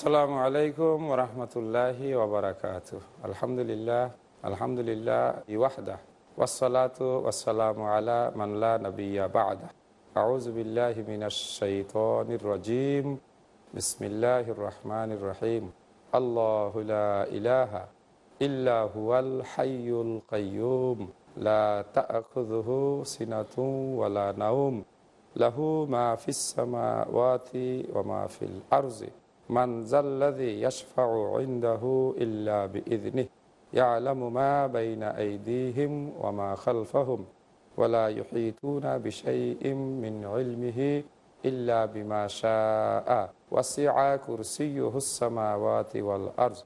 আসসালামু আলাইকুম ওরহমতুল্লাহি ওবরাকাত আলহামদুলিল্লাহ আলহামদুলিল্লাহ ইওয়াহদা ওয়াসালাতু ওয়াসালামু আলা মানলা নবিয়া বাদা আউজবিল্লাহি মিনাশাইতানির রাজিম বিসমিল্লাহির রহমানির রহিম আল্লাহু লা ইলাহা ইল্লা হুয়াল হাইয়ুল কাইয়ুম লা তা'খুযুহু সিনাতুন ওয়ালা নাওম লাহু মা ফিস সামাওয়াতি ওয়া মা ফিল আরদি من ذا الذي يشفع عنده إلا بإذنه يعلم ما بين أيديهم وما خلفهم ولا يحيطون بشيء من علمه إلا بما شاء وسع كرسيه السماوات والأرض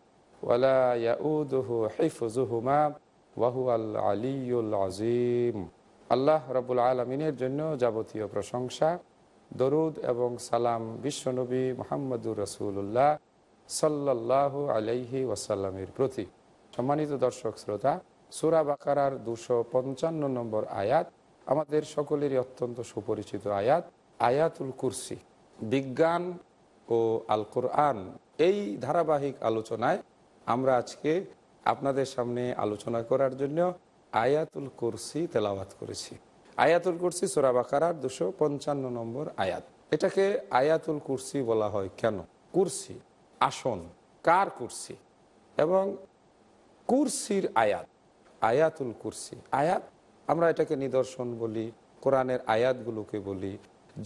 ولا يؤوده حفظهما وهو العلي العظيم الله رب العالمين جنو جابوتيو প্রশংসা দরুদ এবং সালাম বিশ্বনবী মোহাম্মদুর রসুল্লাহ সাল্লাহ আলাইহি ওয়াসাল্লামের প্রতি সম্মানিত দর্শক শ্রোতা সুরা বাকারার দুশো পঞ্চান্ন নম্বর আয়াত আমাদের সকলেরই অত্যন্ত সুপরিচিত আয়াত আয়াতুল কুরসি বিজ্ঞান ও আল কোরআন এই ধারাবাহিক আলোচনায় আমরা আজকে আপনাদের সামনে আলোচনা করার জন্য আয়াতুল কুরসি তেলাওয়াত করেছি আয়াতুল কুরসি সোরা বাকার দুশো পঞ্চান্ন নম্বর আয়াত এটাকে আয়াতুল কুরসি বলা হয় কেন কুরসি আসন কার কুরসি এবং কুরসির আয়াত আয়াতুল কুরসি আয়াত আমরা এটাকে নিদর্শন বলি কোরআনের আয়াতগুলোকে বলি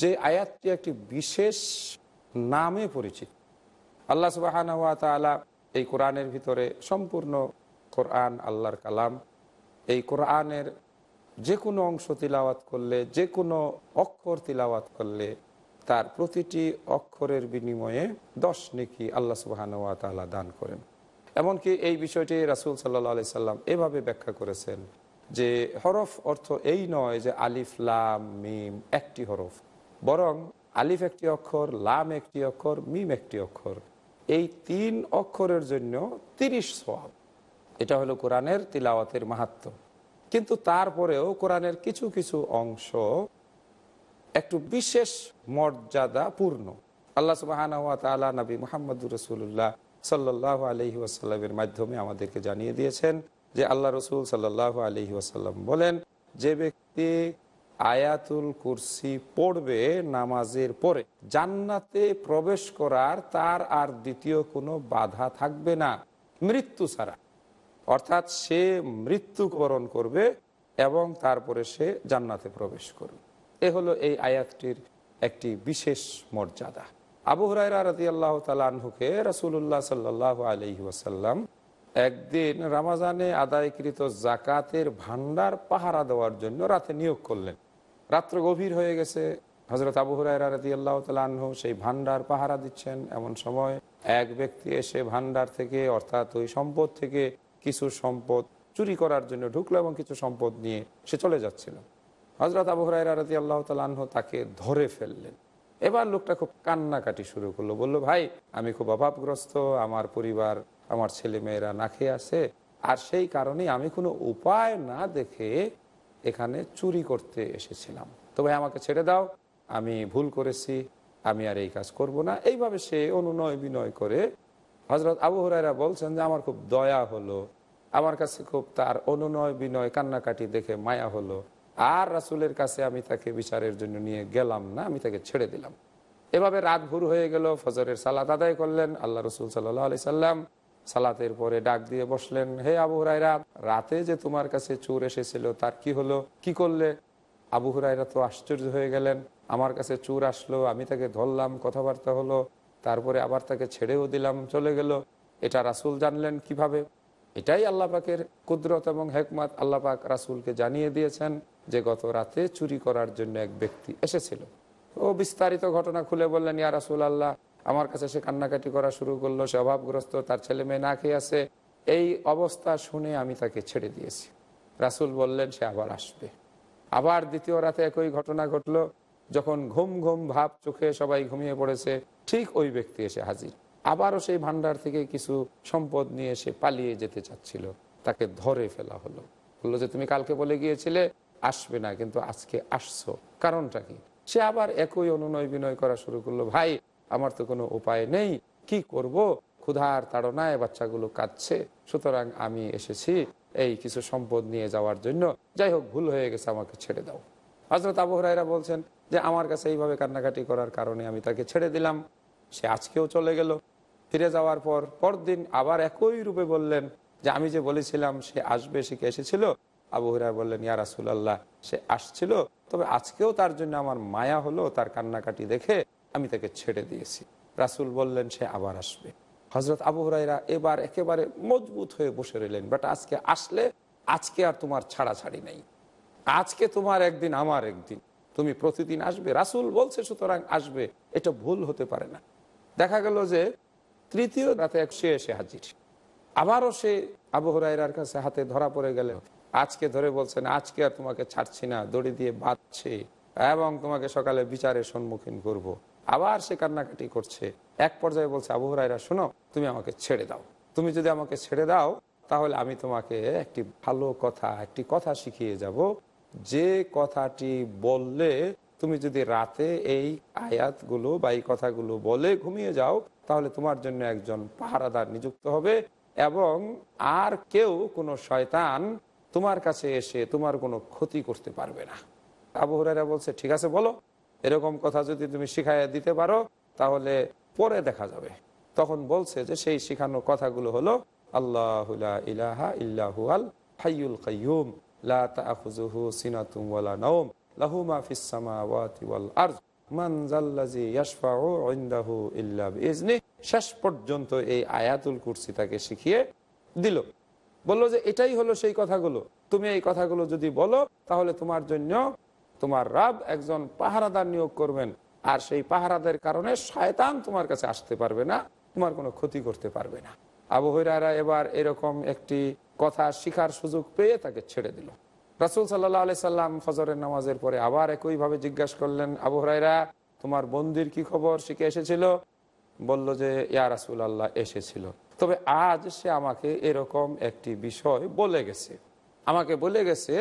যে আয়াতটি একটি বিশেষ নামে পরিচিত আল্লাহ সুবাহান তালা এই কোরআনের ভিতরে সম্পূর্ণ কোরআন আল্লাহর কালাম এই কোরআনের যে কোনো অংশ তিলাওয়াত করলে যে কোনো অক্ষর তিলাওয়াত করলে তার প্রতিটি অক্ষরের বিনিময়ে দশ নেকি আল্লাহ সুবাহানুয়াতালা দান করেন এমনকি এই বিষয়টি রাসুল সাল্লাহ আলি সাল্লাম এভাবে ব্যাখ্যা করেছেন যে হরফ অর্থ এই নয় যে আলিফ লাম মিম একটি হরফ বরং আলিফ একটি অক্ষর লাম একটি অক্ষর মিম একটি অক্ষর এই তিন অক্ষরের জন্য তিরিশ সোয়াব এটা হলো কোরআনের তিলাওয়াতের মাহাত্ম কিন্তু তারপরেও কোরআনের কিছু কিছু অংশ একটু বিশেষ মর্যাদাপূর্ণ আল্লাহ সুবাহানা নবী মোহাম্মদুর রসুল্লাহ সাল্লাহ আলহি ওয়াসাল্লামের মাধ্যমে আমাদেরকে জানিয়ে দিয়েছেন যে আল্লাহ রসুল সাল্লাহ আলহি ওয়াসাল্লাম বলেন যে ব্যক্তি আয়াতুল কুরসি পড়বে নামাজের পরে জান্নাতে প্রবেশ করার তার আর দ্বিতীয় কোনো বাধা থাকবে না মৃত্যু ছাড়া অর্থাৎ সে মৃত্যুবরণ করবে এবং তারপরে সে জান্নাতে প্রবেশ করবে এ হলো এই আয়াতটির একটি বিশেষ মর্যাদা আবু হরাইরা রাজি আল্লাহ তালাহুকে রসুল্লাহ সাল্লাহ আলহি ওয়াসাল্লাম একদিন রামাজানে আদায়কৃত জাকাতের ভান্ডার পাহারা দেওয়ার জন্য রাতে নিয়োগ করলেন রাত্র গভীর হয়ে গেছে হজরত আবু হরাইরা রাজি আল্লাহ তালহ সেই ভান্ডার পাহারা দিচ্ছেন এমন সময় এক ব্যক্তি এসে ভান্ডার থেকে অর্থাৎ ওই সম্পদ থেকে কিছু সম্পদ চুরি করার জন্য ঢুকলো এবং কিছু সম্পদ নিয়ে সে চলে যাচ্ছিল হজরত আবু হরাই রাতি আল্লাহ তালাহ তাকে ধরে ফেললেন এবার লোকটা খুব কান্নাকাটি শুরু করলো বললো ভাই আমি খুব অভাবগ্রস্ত আমার পরিবার আমার ছেলে মেয়েরা না খেয়ে আছে আর সেই কারণে আমি কোনো উপায় না দেখে এখানে চুরি করতে এসেছিলাম তো ভাই আমাকে ছেড়ে দাও আমি ভুল করেছি আমি আর এই কাজ করব না এইভাবে সে অনুনয় বিনয় করে হজরত আবু হরাইরা বলছেন যে আমার খুব দয়া হলো আমার কাছে খুব তার অনুনয় বিনয় কান্নাকাটি দেখে মায়া হলো আর রাসুলের কাছে আমি তাকে বিচারের জন্য নিয়ে গেলাম না আমি তাকে ছেড়ে দিলাম এভাবে রাত ভুর হয়ে গেল ফজরের সালাত আদায় করলেন আল্লাহ রসুল সাল্লাহ আলি সাল্লাম সালাতের পরে ডাক দিয়ে বসলেন হে আবু হুরাইরা রাতে যে তোমার কাছে চোর এসেছিল তার কি হলো কি করলে আবু হুরাইরা তো আশ্চর্য হয়ে গেলেন আমার কাছে চোর আসলো আমি তাকে ধরলাম কথাবার্তা হলো তারপরে আবার তাকে ছেড়েও দিলাম চলে গেল এটা রাসুল জানলেন কিভাবে এটাই আল্লাপাকের কুদরত এবং হেকমাত আল্লাপাক রাসুলকে জানিয়ে দিয়েছেন যে গত রাতে চুরি করার জন্য এক ব্যক্তি এসেছিল ও বিস্তারিত ঘটনা খুলে বললেন ইয়া রাসুল আল্লাহ আমার কাছে সে কান্নাকাটি করা শুরু করলো সে অভাবগ্রস্ত তার ছেলে মেয়ে না খেয়ে আছে এই অবস্থা শুনে আমি তাকে ছেড়ে দিয়েছি রাসুল বললেন সে আবার আসবে আবার দ্বিতীয় রাতে একই ঘটনা ঘটলো যখন ঘুম ঘুম ভাব চোখে সবাই ঘুমিয়ে পড়েছে ঠিক ওই ব্যক্তি এসে হাজির আবারও সেই ভান্ডার থেকে কিছু সম্পদ নিয়ে সে পালিয়ে যেতে চাচ্ছিল তাকে ধরে ফেলা হলো বললো যে তুমি কালকে বলে গিয়েছিলে আসবে না কিন্তু আজকে আসছো কারণটা কি সে আবার একই অনুনয় বিনয় করা শুরু করলো ভাই আমার তো কোনো উপায় নেই কি করব ক্ষুধার তাড়নায় বাচ্চাগুলো কাঁদছে সুতরাং আমি এসেছি এই কিছু সম্পদ নিয়ে যাওয়ার জন্য যাই হোক ভুল হয়ে গেছে আমাকে ছেড়ে দাও হজরত আবু রায়রা বলছেন যে আমার কাছে এইভাবে কান্নাকাটি করার কারণে আমি তাকে ছেড়ে দিলাম সে আজকেও চলে গেল ফিরে যাওয়ার পর পরদিন আবার একই রূপে বললেন যে আমি যে বলেছিলাম সে আসবে সে এসেছিল আবু হিরা বললেন ইয়া রাসুল্লাহ সে আসছিল তবে আজকেও তার জন্য আমার মায়া হলো তার কান্নাকাটি দেখে আমি তাকে ছেড়ে দিয়েছি রাসুল বললেন সে আবার আসবে হজরত আবু হরাইরা এবার একেবারে মজবুত হয়ে বসে রইলেন বাট আজকে আসলে আজকে আর তোমার ছাড়া ছাড়ি নেই আজকে তোমার একদিন আমার একদিন তুমি প্রতিদিন আসবে রাসুল বলছে সুতরাং আসবে এটা ভুল হতে পারে না দেখা গেল যে তৃতীয় রাতে এক সে এসে হাজির আবারও সে আবু কাছে হাতে ধরা পড়ে গেল আজকে ধরে বলছেন আজকে আর তোমাকে ছাড়ছি না দড়ি দিয়ে বাঁধছে এবং তোমাকে সকালে বিচারের সম্মুখীন করব। আবার সে কান্নাকাটি করছে এক পর্যায়ে বলছে আবু রায়রা শোনো তুমি আমাকে ছেড়ে দাও তুমি যদি আমাকে ছেড়ে দাও তাহলে আমি তোমাকে একটি ভালো কথা একটি কথা শিখিয়ে যাব যে কথাটি বললে তুমি যদি রাতে এই আয়াতগুলো বা এই কথাগুলো বলে ঘুমিয়ে যাও তাহলে তোমার জন্য একজন পাহারাদার নিযুক্ত হবে এবং আর কেউ কোনো শয়তান তোমার কাছে এসে তোমার কোনো ক্ষতি করতে পারবে না আবু বলছে ঠিক আছে বলো এরকম কথা যদি তুমি শিখাই দিতে পারো তাহলে পরে দেখা যাবে তখন বলছে যে সেই শিখানো কথাগুলো হলো আল্লাহ ইলাহা ইল্লাহুয়াল হাইউল কাইম লা শেষ পর্যন্ত এই আয়াতুল কুরসি তাকে শিখিয়ে দিল বললো যে এটাই হলো সেই কথাগুলো তুমি এই কথাগুলো যদি বলো তাহলে তোমার জন্য তোমার রাব একজন পাহারাদার নিয়োগ করবেন আর সেই পাহারাদের কারণে শয়তান তোমার কাছে আসতে পারবে না তোমার কোনো ক্ষতি করতে পারবে না আবহাওয়ারা এবার এরকম একটি কথা শিখার সুযোগ পেয়ে তাকে ছেড়ে দিল রাসুল সাল্লাহ আলি সাল্লাম ফজরের নামাজের পরে আবার একইভাবে জিজ্ঞাসা করলেন আবু হরাইরা তোমার বন্দির কি খবর সে কি এসেছিল বলল যে ইয়া রাসুল আল্লাহ এসেছিল তবে আজ সে আমাকে এরকম একটি বিষয় বলে গেছে আমাকে বলে গেছে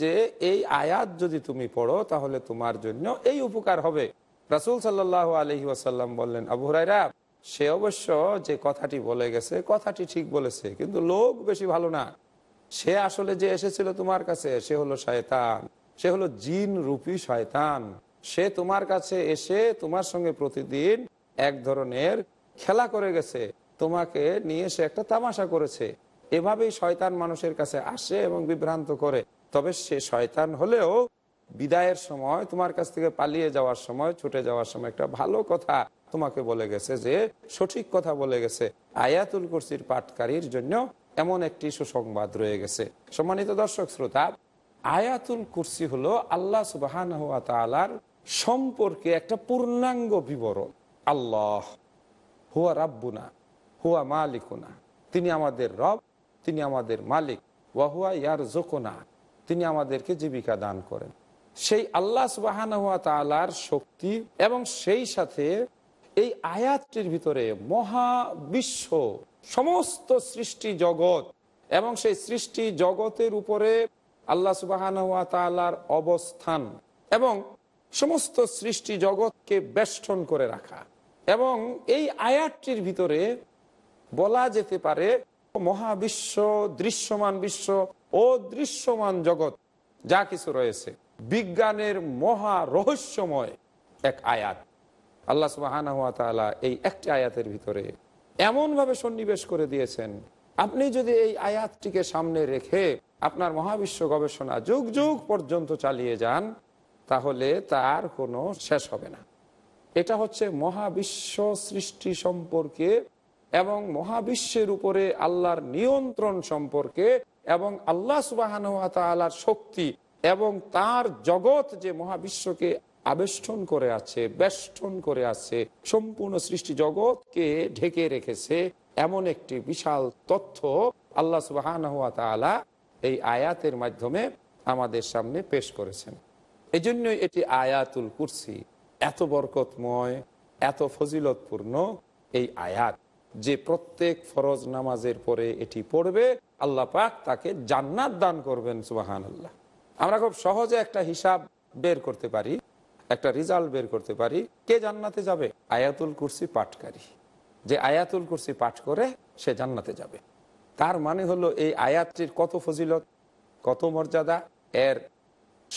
যে এই আয়াত যদি তুমি পড়ো তাহলে তোমার জন্য এই উপকার হবে রাসুল সাল্লাহ আলহি আসাল্লাম বললেন আবু হরাইরা সে অবশ্য যে কথাটি বলে গেছে কথাটি ঠিক বলেছে কিন্তু লোক বেশি ভালো না সে আসলে যে এসেছিল তোমার কাছে সে হলো শয়তান সে হলো জিন রূপী শয়তান সে তোমার কাছে এসে তোমার সঙ্গে প্রতিদিন এক ধরনের খেলা করে গেছে তোমাকে নিয়ে সে একটা তামাশা করেছে এভাবেই শয়তান মানুষের কাছে আসে এবং বিভ্রান্ত করে তবে সে শয়তান হলেও বিদায়ের সময় তোমার কাছ থেকে পালিয়ে যাওয়ার সময় ছুটে যাওয়ার সময় একটা ভালো কথা তোমাকে বলে গেছে যে সঠিক কথা বলে গেছে আয়াতুল কুরসির পাঠকারীর জন্য এমন একটি সুসংবাদ রয়ে গেছে সম্মানিত দর্শক শ্রোতা আয়াতুল কুরসি হলো আল্লাহ সুবাহান তালার সম্পর্কে একটা পূর্ণাঙ্গ বিবরণ আল্লাহ হুয়া রাব্বুনা হুয়া মালিকুনা তিনি আমাদের রব তিনি আমাদের মালিক ওয়াহুয়া ইয়ার জোকোনা তিনি আমাদেরকে জীবিকা দান করেন সেই আল্লাহ সুবাহান তালার শক্তি এবং সেই সাথে এই আয়াতটির ভিতরে মহা বিশ্ব সমস্ত সৃষ্টি জগৎ এবং সেই সৃষ্টি জগতের উপরে আল্লাহ সুবাহান তালার অবস্থান এবং সমস্ত সৃষ্টি জগৎকে বেষ্টন করে রাখা এবং এই আয়াতটির ভিতরে বলা যেতে পারে মহাবিশ্ব দৃশ্যমান বিশ্ব ও দৃশ্যমান জগৎ যা কিছু রয়েছে বিজ্ঞানের মহা রহস্যময় এক আয়াত আল্লাহ সুবাহ এই একটি আয়াতের ভিতরে এমনভাবে সন্নিবেশ করে দিয়েছেন আপনি যদি এই আয়াতটিকে সামনে রেখে আপনার মহাবিশ্ব গবেষণা যুগ যুগ পর্যন্ত চালিয়ে যান তাহলে তার কোনো শেষ হবে না এটা হচ্ছে মহাবিশ্ব সৃষ্টি সম্পর্কে এবং মহাবিশ্বের উপরে আল্লাহর নিয়ন্ত্রণ সম্পর্কে এবং আল্লাহ সুবাহ শক্তি এবং তার জগৎ যে মহাবিশ্বকে আবেষ্টন করে আছে বেষ্টন করে আছে সম্পূর্ণ সৃষ্টি জগৎকে ঢেকে রেখেছে এমন একটি বিশাল তথ্য আল্লাহ সুবাহ এই আয়াতের মাধ্যমে আমাদের সামনে পেশ করেছেন জন্যই এটি আয়াতুল কুরসি এত বরকতময় এত ফজিলতপূর্ণ এই আয়াত যে প্রত্যেক ফরজ নামাজের পরে এটি পড়বে আল্লাহ পাক তাকে জান্নাত দান করবেন সুবাহান আল্লাহ আমরা খুব সহজে একটা হিসাব বের করতে পারি একটা রেজাল্ট বের করতে পারি কে জান্নাতে যাবে আয়াতুল কুরসি পাঠকারী যে আয়াতুল কুরসি পাঠ করে সে জান্নাতে যাবে তার মানে হলো এই আয়াতটির কত ফজিলত কত মর্যাদা এর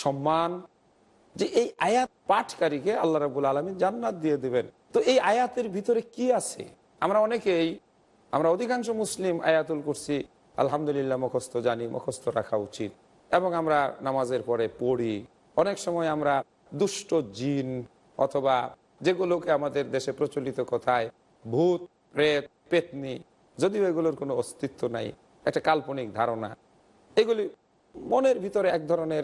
সম্মান যে এই আয়াত পাঠকারীকে আল্লাহ রাবুল আলমী জান্নাত দিয়ে দেবেন তো এই আয়াতের ভিতরে কি আছে আমরা অনেকেই আমরা অধিকাংশ মুসলিম আয়াতুল কুরসি আলহামদুলিল্লাহ মুখস্থ জানি মুখস্থ রাখা উচিত এবং আমরা নামাজের পরে পড়ি অনেক সময় আমরা দুষ্ট জিন অথবা যেগুলোকে আমাদের দেশে প্রচলিত কথায় ভূত প্রেত পেতনি যদিও এগুলোর কোনো অস্তিত্ব নাই একটা কাল্পনিক ধারণা এগুলি মনের ভিতরে এক ধরনের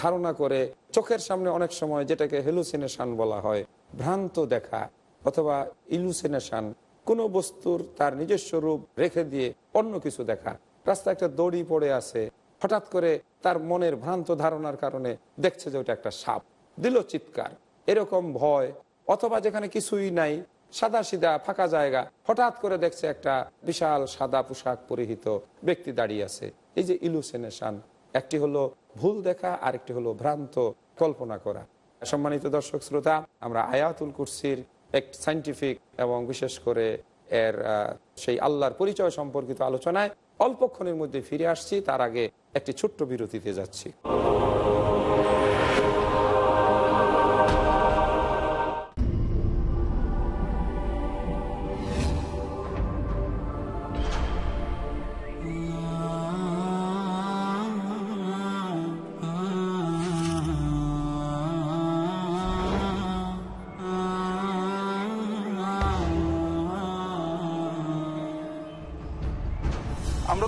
ধারণা করে চোখের সামনে অনেক সময় যেটাকে হেলুসিনেশন বলা হয় ভ্রান্ত দেখা অথবা ইলুসিনেশন কোনো বস্তুর তার নিজস্ব রূপ রেখে দিয়ে অন্য কিছু দেখা রাস্তা একটা দড়ি পড়ে আছে হঠাৎ করে তার মনের ভ্রান্ত ধারণার কারণে দেখছে যে ওটা একটা সাপ দিল চিৎকার এরকম ভয় অথবা যেখানে কিছুই নাই সাদা সিদা ফাঁকা জায়গা হঠাৎ করে দেখছে একটা বিশাল সাদা পোশাক পরিহিত ব্যক্তি দাঁড়িয়ে আছে এই যে ইলুসেনেশন একটি হলো ভুল দেখা আর একটি হলো ভ্রান্ত কল্পনা করা সম্মানিত দর্শক শ্রোতা আমরা আয়াতুল কুরসির এক সাইন্টিফিক এবং বিশেষ করে এর সেই আল্লাহর পরিচয় সম্পর্কিত আলোচনায় অল্পক্ষণের মধ্যে ফিরে আসছি তার আগে একটি ছোট্ট বিরতিতে যাচ্ছি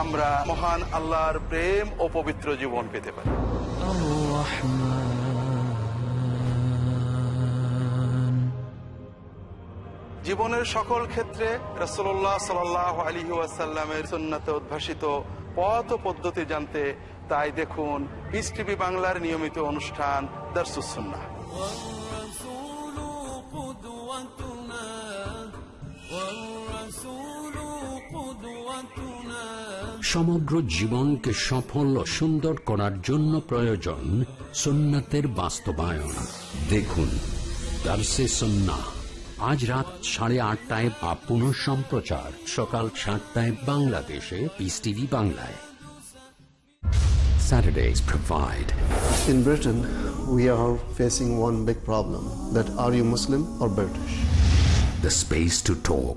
আমরা মহান আল্লাহর প্রেম ও পবিত্র জীবন পেতে পারি জীবনের সকল ক্ষেত্রে রসোল্লাহ সাল আলী ওয়াসাল্লামের সন্ন্যতে উদ্ভাসিত পথ পদ্ধতি জানতে তাই দেখুন বিস টিভি বাংলার নিয়মিত অনুষ্ঠান দর্শুসন্না সমগ্র জীবনকে সফল ও সুন্দর করার জন্য প্রয়োজন সুন্নাতের বাস্তবায়ন দেখুন দার্সে সন্না আজ রাত সাড়ে আটটায় বা পুনঃ সম্প্রচার সকাল সাতটায় বাংলাদেশে পিস টিভি বাংলায় Saturdays provide. In Britain, we are facing one big problem that are you Muslim or British? The space to talk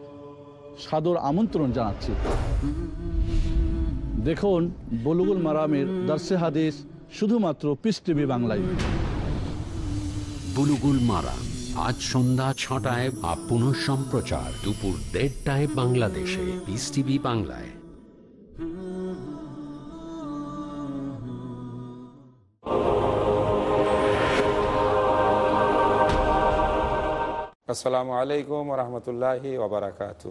সাদর আমন্ত্রণ জানাচ্ছি দেখুন বলুগুল মারামের দার্সে হাদিস শুধুমাত্র পিস টিভি বাংলায় বুলুগুল মারাম আজ সন্ধ্যা ছটায় বা পুনঃ সম্প্রচার দুপুর দেড়টায় বাংলাদেশে পিস টিভি বাংলায় আসসালামু আলাইকুম রহমতুল্লাহি ওবরাকাতু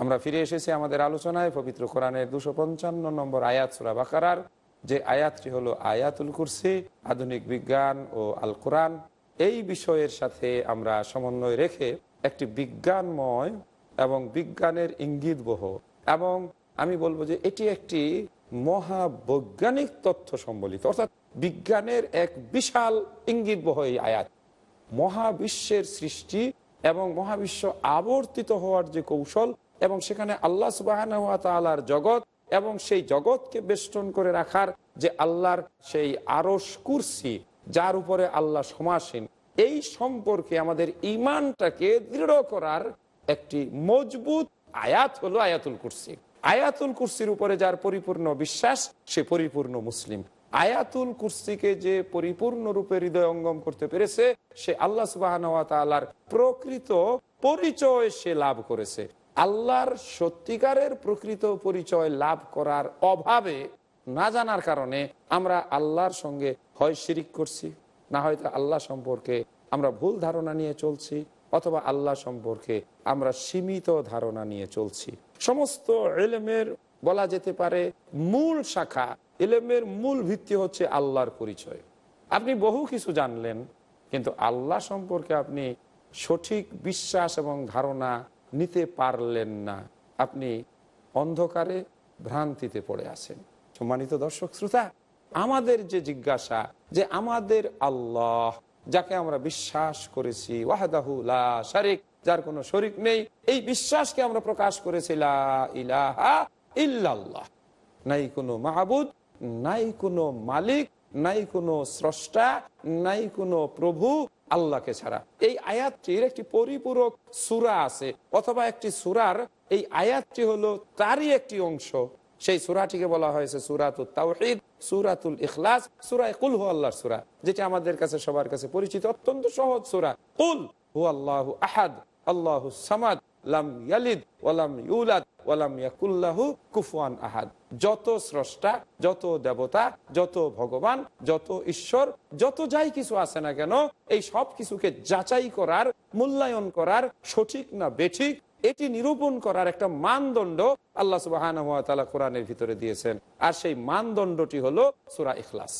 আমরা ফিরে এসেছি আমাদের আলোচনায় পবিত্র কোরআনের দুশো পঞ্চান্ন নম্বর আয়াত সুরা বাকারার যে আয়াতটি হলো আয়াতুল কুরসি আধুনিক বিজ্ঞান ও আল কোরআন এই বিষয়ের সাথে আমরা সমন্বয় রেখে একটি বিজ্ঞানময় এবং বিজ্ঞানের ইঙ্গিত বহ এবং আমি বলবো যে এটি একটি মহাবৈজ্ঞানিক তথ্য সম্বলিত অর্থাৎ বিজ্ঞানের এক বিশাল ইঙ্গিত বহ এই আয়াত মহাবিশ্বের সৃষ্টি এবং মহাবিশ্ব আবর্তিত হওয়ার যে কৌশল এবং সেখানে আল্লাহ সুবাহর জগৎ এবং সেই জগৎকে বেষ্টন করে রাখার যে আল্লাহর সেই আরস কুরসি যার উপরে আল্লাহ সমাসীন এই সম্পর্কে আমাদের ইমানটাকে দৃঢ় করার একটি মজবুত আয়াত হলো আয়াতুল কুরসি আয়াতুল কুরসির উপরে যার পরিপূর্ণ বিশ্বাস সে পরিপূর্ণ মুসলিম আয়াতুল কুরসিকে যে পরিপূর্ণ রূপে হৃদয় অঙ্গম করতে পেরেছে সে আল্লাহ সুবাহ প্রকৃত পরিচয় সে লাভ করেছে আল্লাহর সত্যিকারের প্রকৃত পরিচয় লাভ করার অভাবে না জানার কারণে আমরা আল্লাহর সঙ্গে হয় শিরিক করছি না হয়তো আল্লাহ সম্পর্কে আমরা ভুল ধারণা নিয়ে চলছি অথবা আল্লাহ সম্পর্কে আমরা সীমিত ধারণা নিয়ে চলছি সমস্ত এলেমের বলা যেতে পারে মূল শাখা এলেমের মূল ভিত্তি হচ্ছে আল্লাহর পরিচয় আপনি বহু কিছু জানলেন কিন্তু আল্লাহ সম্পর্কে আপনি সঠিক বিশ্বাস এবং ধারণা নিতে পারলেন না আপনি অন্ধকারে ভ্রান্তিতে পড়ে আছেন সম্মানিত দর্শক শ্রোতা আমাদের যে জিজ্ঞাসা যে আমাদের আল্লাহ যাকে আমরা বিশ্বাস করেছি ওয়াহাদাহু শারিক যার কোন শরিক নেই এই বিশ্বাসকে আমরা প্রকাশ করেছি নাই কোনো মাহবুদ নাই কোনো মালিক নাই কোনো স্রষ্টা নাই কোনো প্রভু আল্লাহকে ছাড়া এই আয়াতটির একটি পরিপূরক সুরা আছে অথবা একটি সুরার এই আয়াতটি হলো তারই একটি অংশ সেই সুরাটিকে বলা হয়েছে সুরাতুল তাওহিদ সুরাতুল ইখলাস সুরায় কুল হু আল্লাহর সুরা যেটি আমাদের কাছে সবার কাছে পরিচিত অত্যন্ত সহজ সুরা কুল হু আল্লাহ আহাদ আল্লাহ সামাদ যত স্রষ্টা যত দেবতা যত ভগবান যত ঈশ্বর যত যাই কিছু আছে না কেন এই সব কিছুকে যাচাই করার মূল্যায়ন করার সঠিক না বেঠিক এটি নিরূপণ করার একটা মানদণ্ড আল্লাহ সুবাহ কোরআনের ভিতরে দিয়েছেন আর সেই মানদণ্ডটি হলো সুরা ইখলাস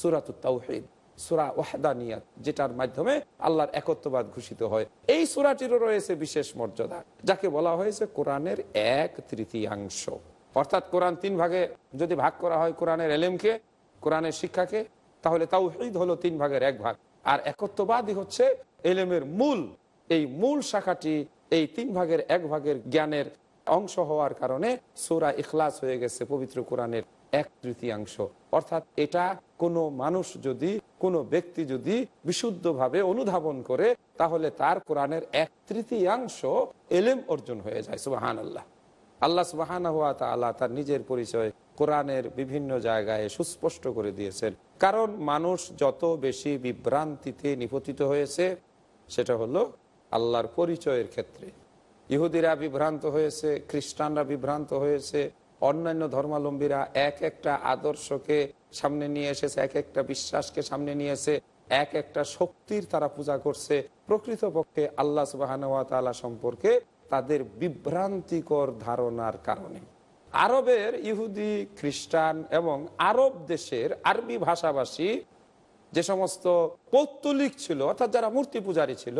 সুরাত তাওহিদ সুরা ওয়াহদানিয়াত যেটার মাধ্যমে আল্লাহর একত্ববাদ ঘোষিত হয় এই সুরাটিরও রয়েছে বিশেষ মর্যাদা যাকে বলা হয়েছে কোরআনের এক তৃতীয়াংশ অর্থাৎ কোরআন তিন ভাগে যদি ভাগ করা হয় কোরআনের এলেমকে কোরআনের শিক্ষাকে তাহলে তাও ঈদ হলো তিন ভাগের এক ভাগ আর একত্ববাদই হচ্ছে এলেমের মূল এই মূল শাখাটি এই তিন ভাগের এক ভাগের জ্ঞানের অংশ হওয়ার কারণে সুরা ইখলাস হয়ে গেছে পবিত্র কোরআনের এক তৃতীয়াংশ অর্থাৎ এটা কোনো মানুষ যদি কোনো ব্যক্তি যদি বিশুদ্ধভাবে অনুধাবন করে তাহলে তার কোরআনের এক তৃতীয়াংশ এলেম অর্জন হয়ে যায় সুবাহান আল্লাহ আল্লাহ সুবাহান তা আল্লাহ তার নিজের পরিচয় কোরআনের বিভিন্ন জায়গায় সুস্পষ্ট করে দিয়েছেন কারণ মানুষ যত বেশি বিভ্রান্তিতে নিপতিত হয়েছে সেটা হলো আল্লাহর পরিচয়ের ক্ষেত্রে ইহুদিরা বিভ্রান্ত হয়েছে খ্রিস্টানরা বিভ্রান্ত হয়েছে অন্যান্য ধর্মাবলম্বীরা এক একটা আদর্শকে সামনে নিয়ে এসেছে এক একটা বিশ্বাসকে সামনে নিয়ে এসে এক একটা শক্তির তারা পূজা করছে প্রকৃতপক্ষে আল্লাহ সুবাহানুয়ালা সম্পর্কে তাদের বিভ্রান্তিকর ধারণার কারণে আরবের ইহুদি খ্রিস্টান এবং আরব দেশের আরবি ভাষাভাষী যে সমস্ত পৌত্তলিক ছিল অর্থাৎ যারা মূর্তি পূজারী ছিল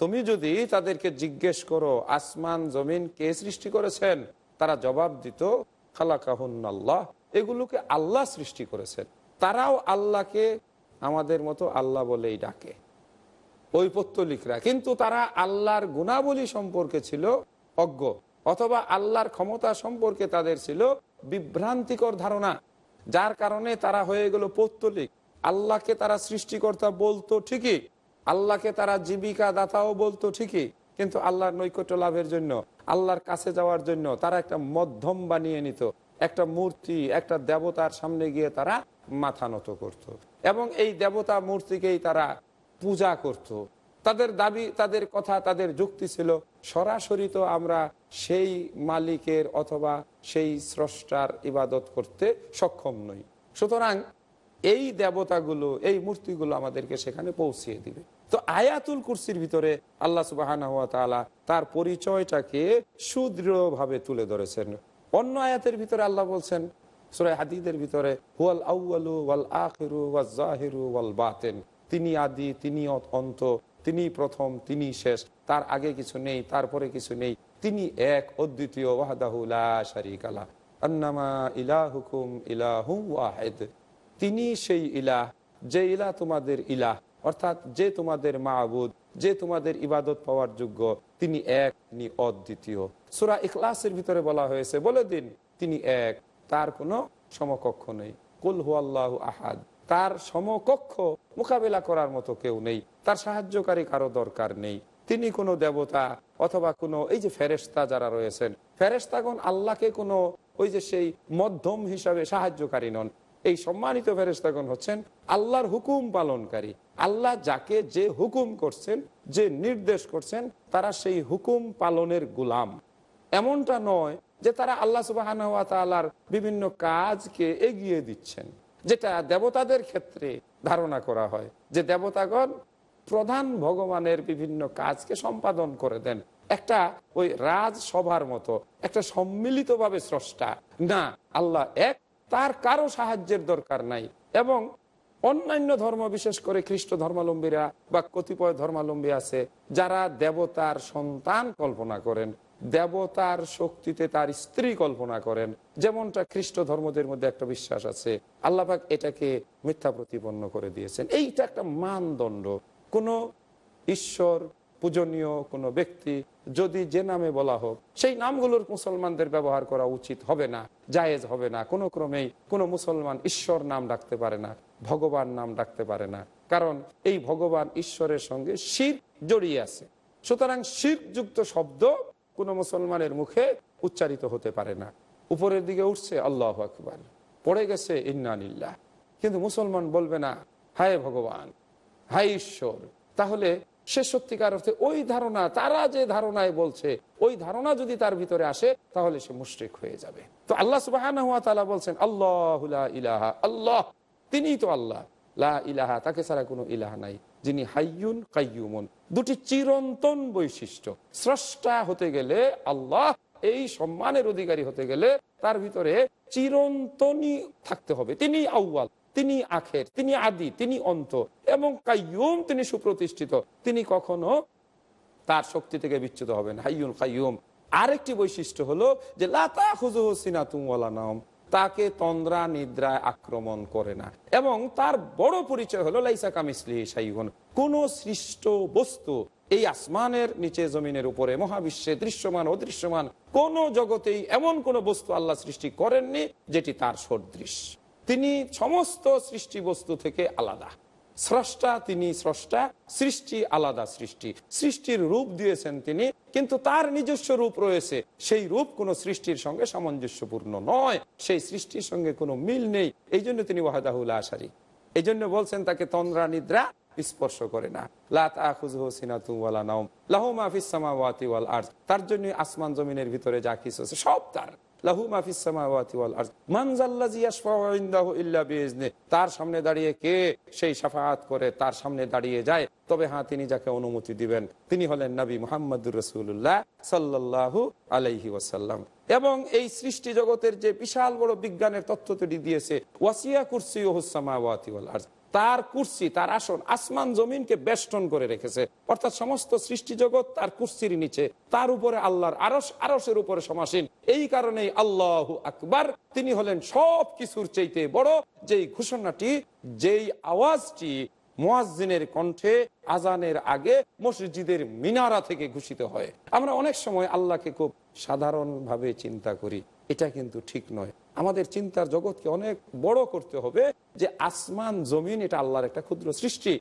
তুমি যদি তাদেরকে জিজ্ঞেস করো আসমান জমিন কে সৃষ্টি করেছেন তারা জবাব দিত আল্লাহ এগুলোকে আল্লাহ সৃষ্টি করেছেন তারাও আল্লাহকে আমাদের মতো আল্লাহ বলেই ডাকে ওই পত্তলিকরা কিন্তু তারা আল্লাহর গুণাবলী সম্পর্কে ছিল অজ্ঞ অথবা আল্লাহর ক্ষমতা সম্পর্কে তাদের ছিল বিভ্রান্তিকর ধারণা যার কারণে তারা হয়ে গেল পত্তলিক আল্লাহকে তারা সৃষ্টিকর্তা বলতো ঠিকই আল্লাহকে তারা জীবিকা দাতাও বলতো ঠিকই কিন্তু আল্লাহর নৈকট্য লাভের জন্য আল্লাহর কাছে যাওয়ার জন্য তারা একটা মধ্যম বানিয়ে নিত একটা মূর্তি একটা দেবতার সামনে গিয়ে তারা মাথা নত করত। এবং এই দেবতা মূর্তিকেই তারা পূজা করত। তাদের দাবি তাদের কথা তাদের যুক্তি ছিল সরাসরি তো আমরা সেই মালিকের অথবা সেই স্রষ্টার ইবাদত করতে সক্ষম নই সুতরাং এই দেবতাগুলো এই মূর্তিগুলো আমাদেরকে সেখানে পৌঁছিয়ে দিবে তো আয়াতুল কুরসির ভিতরে আল্লাহ সুবাহ তার পরিচয়টাকে ভাবে তুলে ধরেছেন অন্য আয়াতের ভিতরে আল্লাহ বলছেন সুরাই হাদিদের ভিতরে হুয়াল ওয়াল ওয়াল ওয়াল বাতেন তিনি আদি তিনি অন্ত তিনি প্রথম তিনি শেষ তার আগে কিছু নেই তারপরে কিছু নেই তিনি এক অদ্বিতীয় ওয়াহেদ তিনি সেই ইলাহ যে ইলা তোমাদের ইলাহ অর্থাৎ যে তোমাদের মাহবুদ যে তোমাদের ইবাদত পাওয়ার যোগ্য তিনি এক তিনি অদ্বিতীয় সুরা ইখলাসের ভিতরে বলা হয়েছে বলে দিন তিনি এক তার কোনো সমকক্ষ নেই কুল হুয়াল্লাহ আহাদ তার সমকক্ষ মোকাবেলা করার মতো কেউ নেই তার সাহায্যকারী কারো দরকার নেই তিনি কোনো দেবতা অথবা কোনো এই যে ফেরেস্তা যারা রয়েছেন ফেরেস্তাগণ আল্লাহকে কোনো ওই যে সেই মধ্যম হিসাবে সাহায্যকারী নন এই সম্মানিত ফেরেস্তাগণ হচ্ছেন আল্লাহর হুকুম পালনকারী আল্লাহ যাকে যে হুকুম করছেন যে নির্দেশ করছেন তারা সেই হুকুম পালনের গুলাম এমনটা নয় যে তারা আল্লাহ সুবাহর বিভিন্ন কাজকে এগিয়ে দিচ্ছেন যেটা দেবতাদের ক্ষেত্রে ধারণা করা হয় যে দেবতাগণ প্রধান ভগবানের বিভিন্ন কাজকে সম্পাদন করে দেন একটা ওই রাজসভার মতো একটা সম্মিলিতভাবে স্রষ্টা না আল্লাহ এক তার কারো সাহায্যের দরকার নাই এবং অন্যান্য ধর্ম বিশেষ করে খ্রিস্ট ধর্মালম্বীরা বা কতিপয় ধর্মালম্বী আছে যারা দেবতার সন্তান কল্পনা করেন দেবতার শক্তিতে তার স্ত্রী কল্পনা করেন যেমনটা খ্রিস্ট ধর্মদের মধ্যে একটা বিশ্বাস আছে আল্লাহাক এটাকে মিথ্যা প্রতিপন্ন করে দিয়েছেন এইটা একটা মানদণ্ড কোনো ঈশ্বর পূজনীয় কোনো ব্যক্তি যদি যে নামে বলা হোক সেই নামগুলোর মুসলমানদের ব্যবহার করা উচিত হবে না জায়েজ হবে না কোনো ক্রমেই কোনো মুসলমান ঈশ্বর নাম ডাকতে পারে না ভগবান নাম ডাকতে পারে না কারণ এই ভগবান ঈশ্বরের সঙ্গে শির জড়িয়ে আছে সুতরাং শিরযুক্ত শব্দ কোনো মুসলমানের মুখে উচ্চারিত হতে পারে না উপরের দিকে উঠছে আল্লাহ আকবর পড়ে গেছে ইন্নানিল্লাহ কিন্তু মুসলমান বলবে না হায় ভগবান হায় ঈশ্বর তাহলে সে সত্যিকার অর্থে ওই ধারণা তারা যে ধারণায় বলছে ওই ধারণা যদি তার ভিতরে আসে তাহলে সে মুশ্রিক হয়ে যাবে তো আল্লাহ সুবাহ বলছেন আল্লাহ ইলাহা আল্লাহ তিনি তো আল্লাহ লা ইলাহা তাকে ছাড়া কোনো ইলাহা নাই যিনি হাইয়ুন কাইয়ুমন দুটি চিরন্তন বৈশিষ্ট্য স্রষ্টা হতে গেলে আল্লাহ এই সম্মানের অধিকারী হতে গেলে তার ভিতরে চিরন্তনই থাকতে হবে তিনি আউ্বাল তিনি আখের তিনি আদি তিনি অন্ত এবং কাইয়ুম তিনি সুপ্রতিষ্ঠিত তিনি কখনো তার শক্তি থেকে বিচ্ছুত হবেন হাইয়ুল কাইয়ুম আরেকটি বৈশিষ্ট্য হলো যে লাতা হুজুহ তুমলা নাম তাকে তন্দ্রা নিদ্রায় আক্রমণ করে না এবং তার বড় পরিচয় হলো লাইসা কামিসলি সাইগুন কোন সৃষ্ট বস্তু এই আসমানের নিচে জমিনের উপরে মহাবিশ্বে দৃশ্যমান অদৃশ্যমান কোন জগতেই এমন কোন বস্তু আল্লাহ সৃষ্টি করেননি যেটি তার সদৃশ তিনি সমস্ত সৃষ্টি বস্তু থেকে আলাদা স্রষ্টা তিনি স্রষ্টা সৃষ্টি আলাদা সৃষ্টি সৃষ্টির রূপ দিয়েছেন তিনি কিন্তু তার নিজস্ব রূপ রয়েছে সেই রূপ কোন সৃষ্টির সঙ্গে সামঞ্জস্যপূর্ণ নয় সেই সৃষ্টির সঙ্গে কোনো মিল নেই এই জন্য তিনি ওয়াহাদাহুল আশারি এই জন্য বলছেন তাকে তন্দ্রা নিদ্রা স্পর্শ করে না তার জন্য আসমান জমিনের ভিতরে যা কিছু আছে সব তার তার সামনে দাঁড়িয়ে কে সেই সাফাহাত করে তার সামনে দাঁড়িয়ে যায় তবে হ্যাঁ তিনি যাকে অনুমতি দিবেন তিনি হলেন নবী মোহাম্মদ রসুল্লাহ সাল্লাহ আলাইহি ওয়াসাল্লাম এবং এই সৃষ্টি জগতের যে বিশাল বড় বিজ্ঞানের তথ্য তৈরি দিয়েছে ওয়াসিয়া কুরসি ওহুসামাওয়াতি আর্জ তার কুর্সি তার আসন আসমান জমিনকে বেষ্টন করে রেখেছে অর্থাৎ সমস্ত সৃষ্টি জগৎ তার কুর্সির নিচে তার উপরে আল্লাহর আরস আরসের উপরে সমাসীন এই কারণেই আল্লাহ আকবার তিনি হলেন সব কিছুর চাইতে বড় যেই ঘোষণাটি যেই আওয়াজটি মোয়াজিনের কণ্ঠে আজানের আগে মসজিদের মিনারা থেকে ঘোষিত হয় আমরা অনেক সময় আল্লাহকে খুব সাধারণভাবে চিন্তা করি এটা কিন্তু ঠিক নয় আমাদের চিন্তার জগৎকে অনেক বড় করতে হবে যে আসমান জমিন এটা আল্লাহর একটা ক্ষুদ্র সৃষ্টি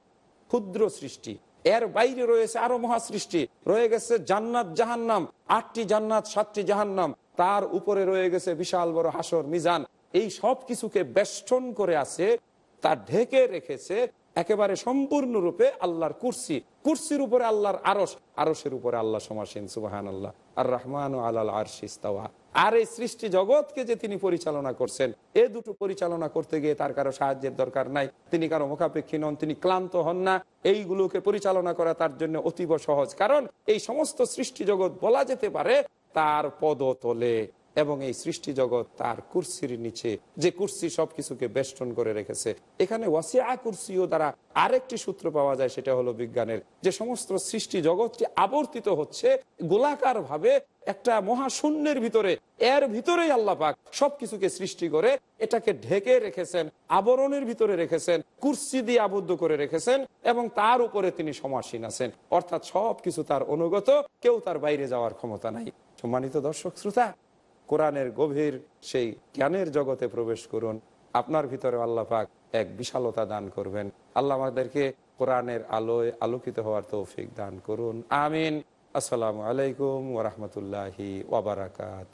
ক্ষুদ্র সৃষ্টি এর বাইরে রয়েছে আরো মহা সৃষ্টি রয়ে গেছে জান্নাত জাহান্নাম আটটি জান্নাত সাতটি জাহান্নাম তার উপরে রয়ে গেছে বিশাল বড় হাসর মিজান এই সব কিছুকে বেষ্টন করে আছে তা ঢেকে রেখেছে একেবারে সম্পূর্ণরূপে আল্লাহর কুর্সি কুর্সির উপরে আল্লাহর আরস আরসের উপরে আল্লাহ সমাসীন সুবাহান আল্লাহ আর রহমান আল্লাহ আর আর এই সৃষ্টি জগৎকে যে তিনি পরিচালনা করছেন এ দুটো পরিচালনা করতে গিয়ে তার কারো সাহায্যের দরকার নাই তিনি কারো মুখাপেক্ষী নন তিনি ক্লান্ত হন না এইগুলোকে পরিচালনা করা তার জন্য অতীব সহজ কারণ এই সমস্ত সৃষ্টি জগৎ বলা যেতে পারে তার পদতলে এবং এই সৃষ্টি জগৎ তার কুর্সির নিচে যে কুর্সি সবকিছুকে বেষ্টন করে রেখেছে এখানে ওয়াসিয়া কুর্সিও দ্বারা আরেকটি সূত্র পাওয়া যায় সেটা হলো বিজ্ঞানের যে সমস্ত সৃষ্টি জগৎটি আবর্তিত হচ্ছে গোলাকার ভাবে একটা মহাশূন্যের ভিতরে এর ভিতরেই আল্লাপাক পাক সবকিছুকে সৃষ্টি করে এটাকে ঢেকে রেখেছেন আবরণের ভিতরে রেখেছেন কুর্সি দিয়ে আবদ্ধ করে রেখেছেন এবং তার উপরে তিনি সমাসীন আছেন অর্থাৎ সবকিছু তার অনুগত কেউ তার বাইরে যাওয়ার ক্ষমতা নাই সম্মানিত দর্শক শ্রোতা কোরআনের গভীর সেই জ্ঞানের জগতে প্রবেশ করুন আপনার ভিতরে আল্লাহ পাক এক বিশালতা দান করবেন আল্লাহ আমাদেরকে কোরআনের আলোয় আলোকিত হওয়ার তৌফিক দান করুন আমিন আসসালামু আলাইকুম ওরহমতুল্লাহি ওবরাকাত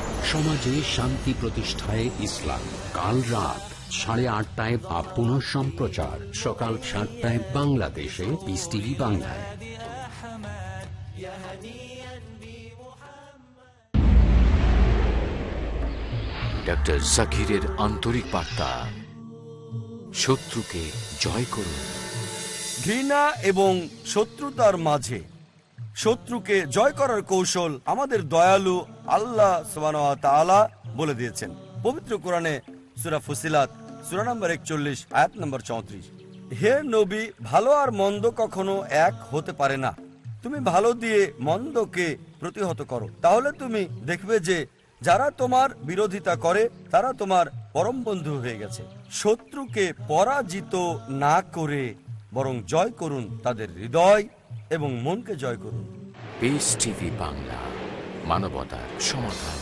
সমাজে শান্তি প্রতিষ্ঠায় ইসলাম কাল রাত সাড়ে আটটায় বা পুনঃ সম্প্রচার সকাল সাতটায় বাংলাদেশে বিস টিভি বাংলায় ডক্টর জাকিরের আন্তরিক বার্তা শত্রুকে জয় করুন ঘৃণা এবং শত্রুতার মাঝে শত্রুকে জয় করার কৌশল আমাদের দয়ালু আল্লাহ বলে দিয়েছেন পবিত্র কোরআনে সুরা ফুসিলাত সুরা নম্বর একচল্লিশ আয়াত নম্বর চৌত্রিশ হে নবী ভালো আর মন্দ কখনো এক হতে পারে না তুমি ভালো দিয়ে মন্দকে প্রতিহত করো তাহলে তুমি দেখবে যে যারা তোমার বিরোধিতা করে তারা তোমার পরম বন্ধু হয়ে গেছে শত্রুকে পরাজিত না করে বরং জয় করুন তাদের হৃদয় এবং মনকে জয় করুন বাংলা মানবতার সমাধান